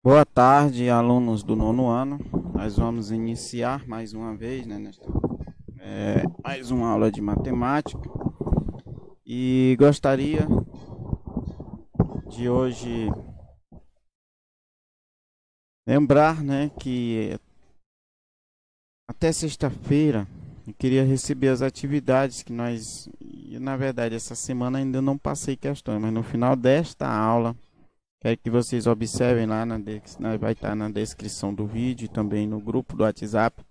Boa tarde, alunos do nono ano. Nós vamos iniciar mais uma vez, né, Nestor? É, mais uma aula de matemática. E gostaria de hoje lembrar, né, que até sexta-feira eu queria receber as atividades que nós, na verdade, essa semana ainda não passei questões, mas no final desta aula Quero que vocês observem lá, na, vai estar tá na descrição do vídeo e também no grupo do WhatsApp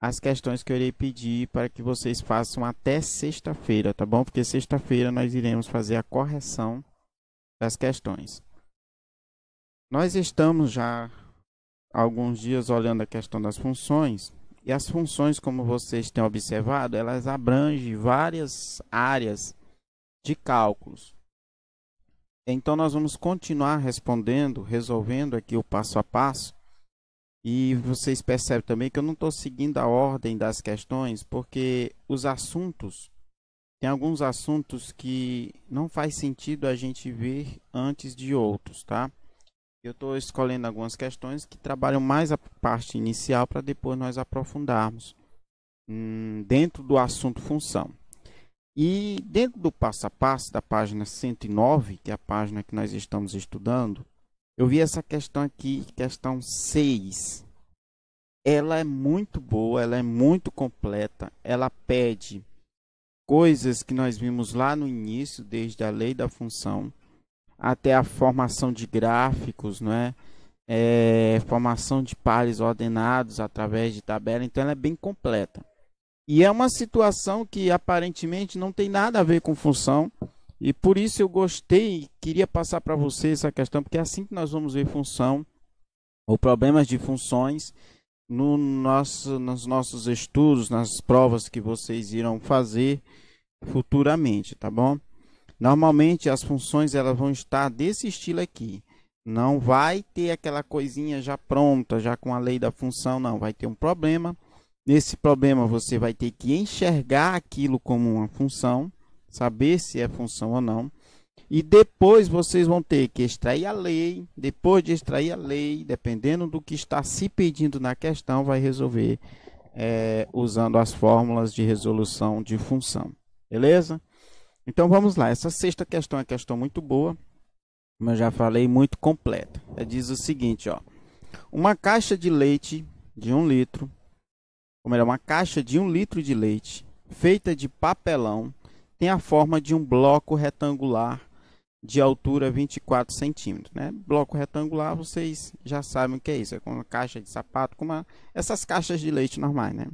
as questões que eu irei pedir para que vocês façam até sexta-feira, tá bom? Porque sexta-feira nós iremos fazer a correção das questões. Nós estamos já há alguns dias olhando a questão das funções, e as funções, como vocês têm observado, elas abrangem várias áreas de cálculos. Então, nós vamos continuar respondendo, resolvendo aqui o passo a passo. E vocês percebem também que eu não estou seguindo a ordem das questões, porque os assuntos, tem alguns assuntos que não faz sentido a gente ver antes de outros, tá? Eu estou escolhendo algumas questões que trabalham mais a parte inicial para depois nós aprofundarmos hum, dentro do assunto função. E dentro do passo a passo da página 109, que é a página que nós estamos estudando, eu vi essa questão aqui, questão 6. Ela é muito boa, ela é muito completa, ela pede coisas que nós vimos lá no início, desde a lei da função até a formação de gráficos, não é? É, formação de pares ordenados através de tabela, então ela é bem completa. E é uma situação que aparentemente não tem nada a ver com função. E por isso eu gostei, queria passar para você essa questão, porque é assim que nós vamos ver função ou problemas de funções no nosso, nos nossos estudos, nas provas que vocês irão fazer futuramente, tá bom? Normalmente as funções elas vão estar desse estilo aqui. Não vai ter aquela coisinha já pronta, já com a lei da função, não. Vai ter um problema, Nesse problema, você vai ter que enxergar aquilo como uma função, saber se é função ou não. E depois vocês vão ter que extrair a lei. Depois de extrair a lei, dependendo do que está se pedindo na questão, vai resolver é, usando as fórmulas de resolução de função. Beleza? Então vamos lá. Essa sexta questão é uma questão muito boa. Como eu já falei, muito completa. Ela diz o seguinte: ó. uma caixa de leite de um litro ou melhor, uma caixa de um litro de leite feita de papelão tem a forma de um bloco retangular de altura 24 centímetros. Né? Bloco retangular, vocês já sabem o que é isso. É como uma caixa de sapato, como uma... essas caixas de leite normais. Né?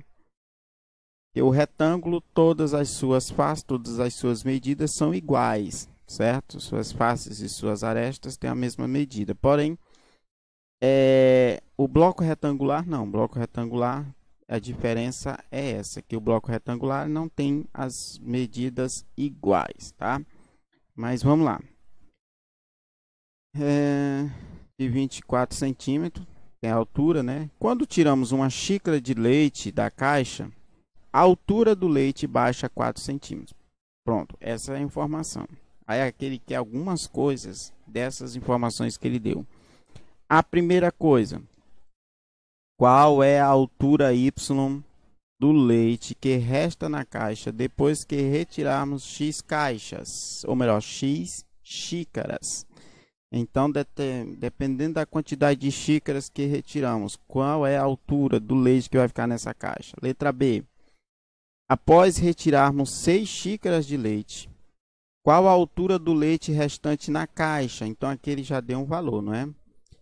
E o retângulo, todas as suas faces, todas as suas medidas são iguais, certo? Suas faces e suas arestas têm a mesma medida. Porém, é... o bloco retangular não. O bloco retangular a diferença é essa, que o bloco retangular não tem as medidas iguais, tá? Mas vamos lá. É, de 24 centímetros, tem é a altura, né? Quando tiramos uma xícara de leite da caixa, a altura do leite baixa 4 centímetros. Pronto, essa é a informação. Aí é aquele que é algumas coisas dessas informações que ele deu. A primeira coisa, qual é a altura y do leite que resta na caixa depois que retirarmos x caixas, ou melhor, x xícaras? Então, dependendo da quantidade de xícaras que retiramos, qual é a altura do leite que vai ficar nessa caixa? Letra B. Após retirarmos 6 xícaras de leite, qual a altura do leite restante na caixa? Então, aqui ele já deu um valor, não é?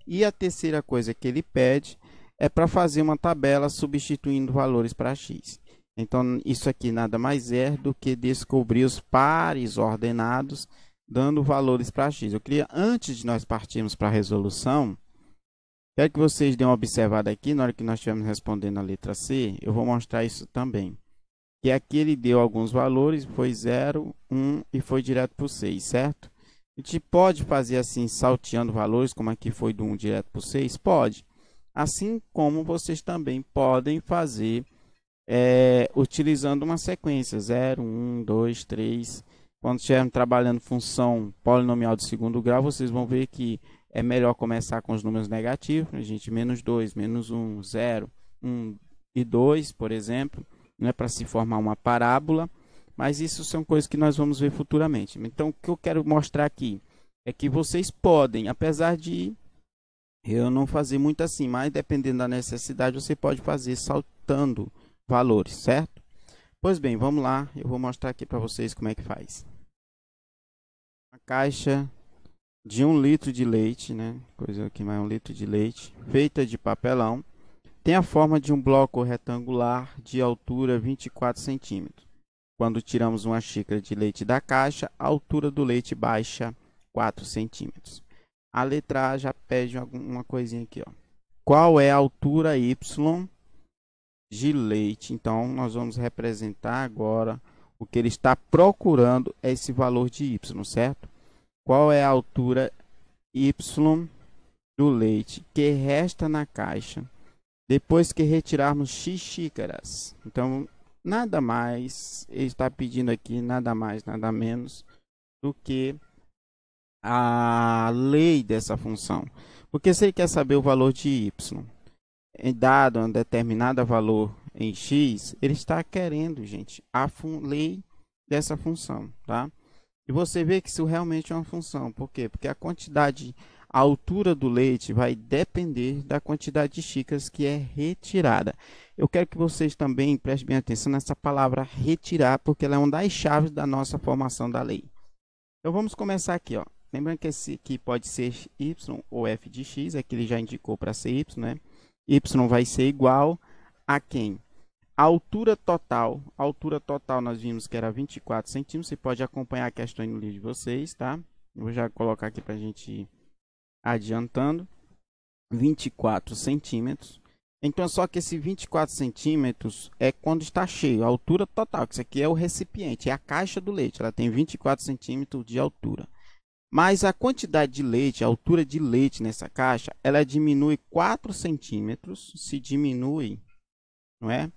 E a terceira coisa que ele pede é para fazer uma tabela substituindo valores para x. Então, isso aqui nada mais é do que descobrir os pares ordenados dando valores para x. Eu queria, antes de nós partirmos para a resolução, quero que vocês deem uma observada aqui, na hora que nós estivermos respondendo a letra C, eu vou mostrar isso também. Que aqui ele deu alguns valores, foi 0, 1 e foi direto para o 6, certo? A gente pode fazer assim, salteando valores, como aqui foi do 1 direto para o 6? Pode assim como vocês também podem fazer é, utilizando uma sequência 0, 1, 2, 3. Quando estiverem trabalhando função polinomial de segundo grau, vocês vão ver que é melhor começar com os números negativos, a né, gente menos 2, menos 1, 0, 1 e 2, por exemplo, né, para se formar uma parábola. Mas isso são coisas que nós vamos ver futuramente. Então, o que eu quero mostrar aqui é que vocês podem, apesar de eu não fazia muito assim, mas dependendo da necessidade, você pode fazer saltando valores, certo? Pois bem, vamos lá. Eu vou mostrar aqui para vocês como é que faz. Uma caixa de um litro de leite, né? Coisa aqui mais um litro de leite, feita de papelão. Tem a forma de um bloco retangular de altura 24 centímetros. Quando tiramos uma xícara de leite da caixa, a altura do leite baixa 4 centímetros. A letra A já pede alguma coisinha aqui, ó. Qual é a altura Y de leite? Então, nós vamos representar agora o que ele está procurando é esse valor de Y, certo? Qual é a altura Y do leite que resta na caixa depois que retirarmos X xícaras? Então, nada mais, ele está pedindo aqui nada mais, nada menos do que a lei dessa função. Porque se ele quer saber o valor de y, dado um determinado valor em x, ele está querendo, gente, a lei dessa função, tá? E você vê que isso realmente é uma função. Por quê? Porque a quantidade, a altura do leite vai depender da quantidade de xícaras que é retirada. Eu quero que vocês também prestem atenção nessa palavra retirar, porque ela é uma das chaves da nossa formação da lei. Então vamos começar aqui, ó. Lembrando que esse aqui pode ser y ou f de x, é que ele já indicou para ser y, né? y vai ser igual a quem? A altura total, a altura total nós vimos que era 24 centímetros, você pode acompanhar a questão no livro de vocês, tá? Vou já colocar aqui para a gente ir adiantando. 24 centímetros. Então, só que esse 24 centímetros é quando está cheio, a altura total. Isso aqui é o recipiente, é a caixa do leite. Ela tem 24 centímetros de altura. Mas a quantidade de leite, a altura de leite nessa caixa, ela diminui 4 centímetros, se diminui, não é?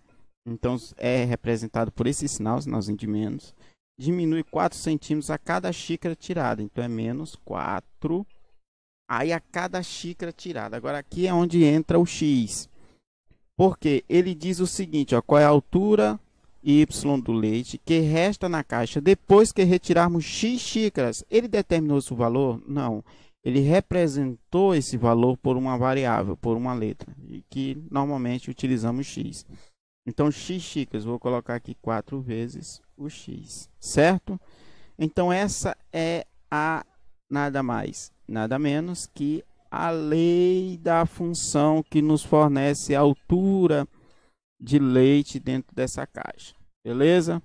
Então é representado por esse sinal, sinalzinho de menos. Diminui 4 centímetros a cada xícara tirada, então é menos 4 aí a cada xícara tirada. Agora aqui é onde entra o x. Porque ele diz o seguinte, ó, qual é a altura y do leite que resta na caixa depois que retirarmos x xícaras. Ele determinou esse valor? Não. Ele representou esse valor por uma variável, por uma letra, e que normalmente utilizamos x. Então, x xícaras, vou colocar aqui 4 vezes o x, certo? Então, essa é a nada mais, nada menos que a lei da função que nos fornece a altura de leite dentro dessa caixa. Beleza?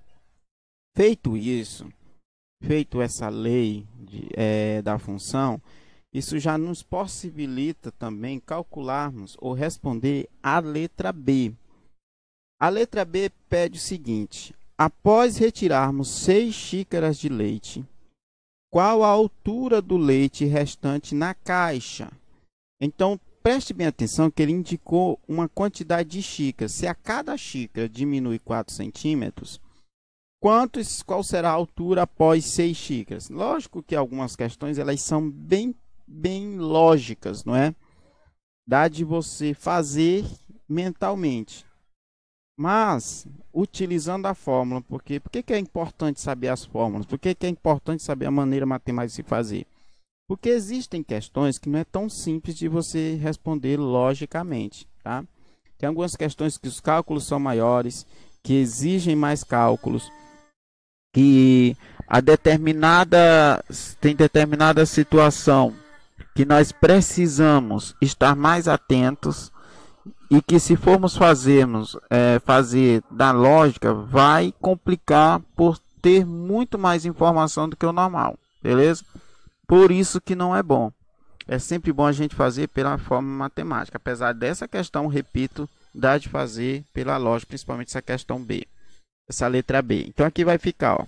Feito isso, feito essa lei de, é, da função, isso já nos possibilita também calcularmos ou responder a letra B. A letra B pede o seguinte: após retirarmos 6 xícaras de leite, qual a altura do leite restante na caixa? Então, preste bem atenção que ele indicou uma quantidade de xícaras. Se a cada xícara diminui 4 centímetros, quantos, qual será a altura após 6 xícaras? Lógico que algumas questões elas são bem, bem lógicas, não é? Dá de você fazer mentalmente. Mas, utilizando a fórmula, porque por que, é importante saber as fórmulas? Por que, que é importante saber a maneira matemática de se fazer? Porque existem questões que não é tão simples de você responder logicamente, tá? Tem algumas questões que os cálculos são maiores, que exigem mais cálculos, que a determinada tem determinada situação que nós precisamos estar mais atentos e que se formos fazermos é, fazer da lógica vai complicar por ter muito mais informação do que o normal, beleza? Por isso que não é bom. É sempre bom a gente fazer pela forma matemática, apesar dessa questão, repito, dá de fazer pela lógica, principalmente essa questão B, essa letra B. Então aqui vai ficar, ó,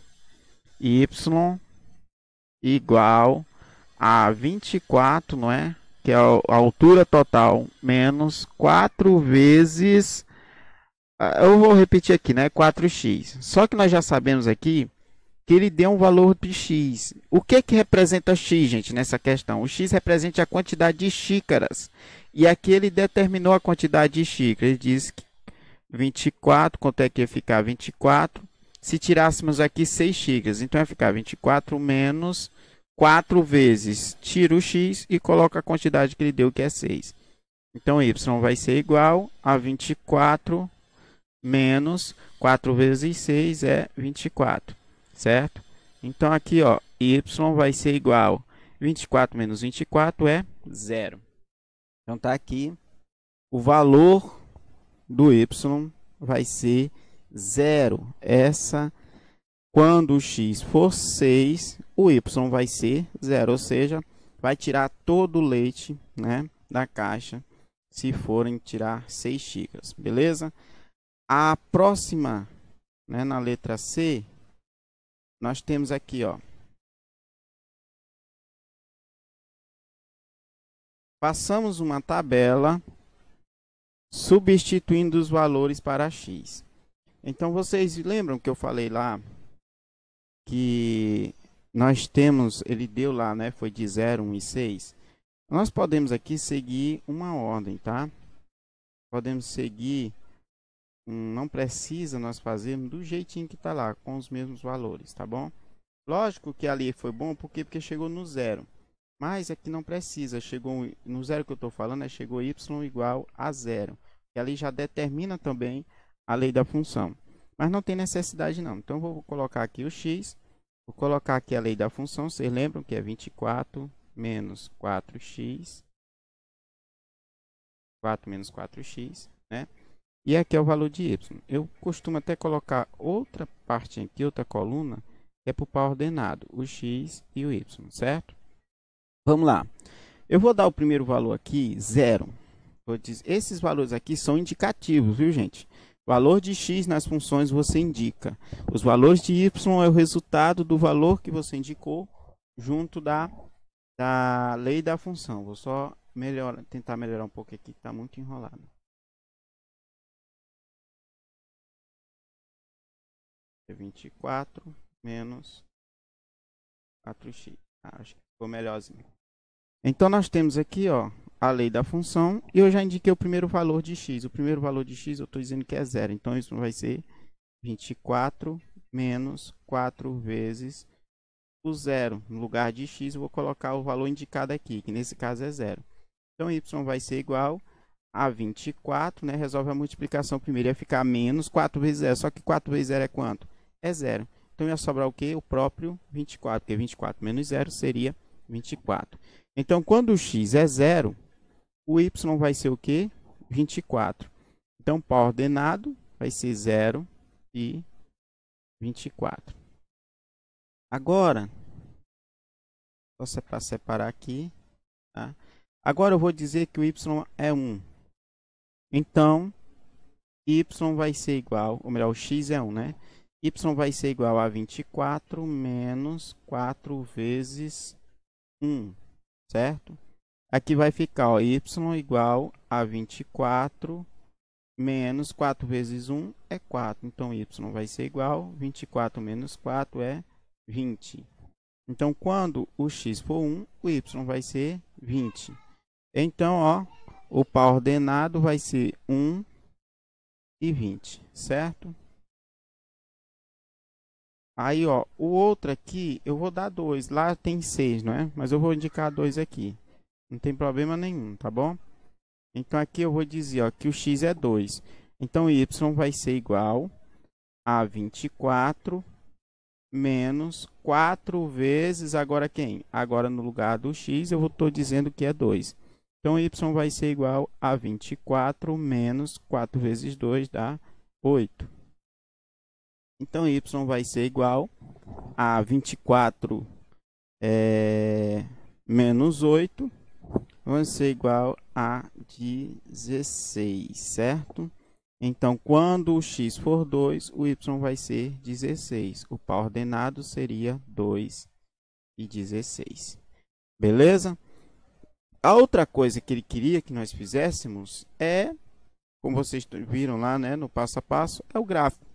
y igual a 24, não é? Que é a altura total menos 4 vezes ah, eu vou repetir aqui, né? 4x. Só que nós já sabemos aqui que ele dê um valor de x. O que é que representa x, gente, nessa questão? O x representa a quantidade de xícaras. E aqui ele determinou a quantidade de xícaras. Ele diz que 24, quanto é que ia ficar? 24. Se tirássemos aqui 6 xícaras, então ia ficar 24 menos 4 vezes. Tira o x e coloca a quantidade que ele deu, que é 6. Então, y vai ser igual a 24 menos 4 vezes 6 é 24 certo? Então aqui, ó, y vai ser igual 24 menos 24 é zero. Então tá aqui o valor do y vai ser zero. Essa quando o x for 6, o y vai ser zero, ou seja, vai tirar todo o leite, né, da caixa se forem tirar 6 xícaras, beleza? A próxima, né, na letra C, nós temos aqui, ó. Passamos uma tabela substituindo os valores para x. Então, vocês lembram que eu falei lá que nós temos, ele deu lá, né, foi de 0, 1 e 6. Nós podemos aqui seguir uma ordem, tá? Podemos seguir não precisa nós fazermos do jeitinho que está lá, com os mesmos valores, tá bom? Lógico que ali foi bom, por quê? Porque chegou no zero. Mas aqui é não precisa, chegou no zero que eu estou falando, é chegou y igual a zero. E ali já determina também a lei da função. Mas não tem necessidade não. Então vou colocar aqui o x, vou colocar aqui a lei da função, vocês lembram que é 24 menos 4x. 4 menos 4x, né? E aqui é o valor de y. Eu costumo até colocar outra parte aqui, outra coluna, que é para o par ordenado, o x e o y, certo? Vamos lá. Eu vou dar o primeiro valor aqui, zero. Dizer, esses valores aqui são indicativos, viu, gente? Valor de x nas funções você indica. Os valores de y é o resultado do valor que você indicou junto da, da lei da função. Vou só tentar melhorar um pouco aqui, que está muito enrolado. É 24 menos 4x. Ah, acho que ficou melhorzinho. Então, nós temos aqui ó, a lei da função. E eu já indiquei o primeiro valor de x. O primeiro valor de x eu estou dizendo que é zero. Então, isso vai ser 24 menos 4 vezes o zero. No lugar de x, eu vou colocar o valor indicado aqui, que nesse caso é zero. Então, y vai ser igual a 24, né? Resolve a multiplicação primeiro. Ia ficar menos 4 vezes 0. Só que 4 vezes 0 é quanto? é zero. Então ia sobrar o que? O próprio 24, porque 24 menos zero seria 24. Então quando o x é zero, o y vai ser o que? 24. Então para ordenado vai ser 0 e 24. Agora, só para separar aqui, tá? Agora eu vou dizer que o y é 1. Então, y vai ser igual, ou melhor, o x é 1, né? y vai ser igual a 24 menos 4 vezes 1, certo? Aqui vai ficar ó, y igual a 24 menos 4 vezes 1 é 4. Então, y vai ser igual, 24 menos 4 é 20. Então, quando o x for 1, o y vai ser 20. Então, ó, o par ordenado vai ser 1 e 20, certo? Aí, ó, o outro aqui, eu vou dar dois. Lá tem seis, não é? Mas eu vou indicar dois aqui. Não tem problema nenhum, tá bom? Então, aqui eu vou dizer, ó, que o x é 2. Então, y vai ser igual a 24 menos 4 vezes, agora quem? Agora, no lugar do x, eu estou dizendo que é 2. Então, y vai ser igual a 24 menos 4 vezes 2 dá 8. Então, y vai ser igual a 24 é, menos 8 vai ser igual a 16, certo? Então, quando o x for 2, o y vai ser 16. O par ordenado seria 2 e 16. Beleza? A outra coisa que ele queria que nós fizéssemos é, como vocês viram lá né, no passo a passo, é o gráfico.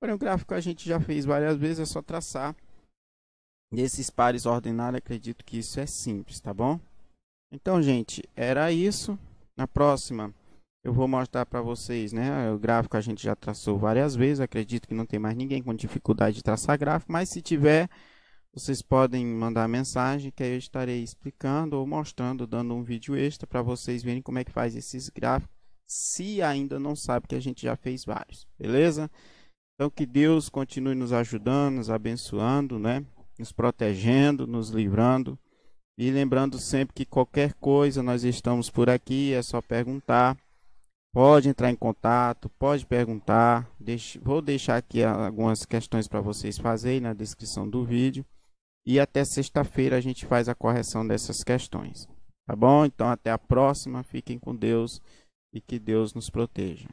Porém, o gráfico a gente já fez várias vezes, é só traçar. esses pares ordenados, acredito que isso é simples, tá bom? Então, gente, era isso. Na próxima, eu vou mostrar para vocês, né? O gráfico a gente já traçou várias vezes. Acredito que não tem mais ninguém com dificuldade de traçar gráfico. Mas se tiver, vocês podem mandar mensagem que aí eu estarei explicando ou mostrando, dando um vídeo extra para vocês verem como é que faz esses gráficos. Se ainda não sabe que a gente já fez vários, beleza? Então que Deus continue nos ajudando, nos abençoando, né? Nos protegendo, nos livrando. E lembrando sempre que qualquer coisa nós estamos por aqui, é só perguntar. Pode entrar em contato, pode perguntar. Deixe, vou deixar aqui algumas questões para vocês fazerem na descrição do vídeo. E até sexta-feira a gente faz a correção dessas questões. Tá bom? Então até a próxima. Fiquem com Deus e que Deus nos proteja.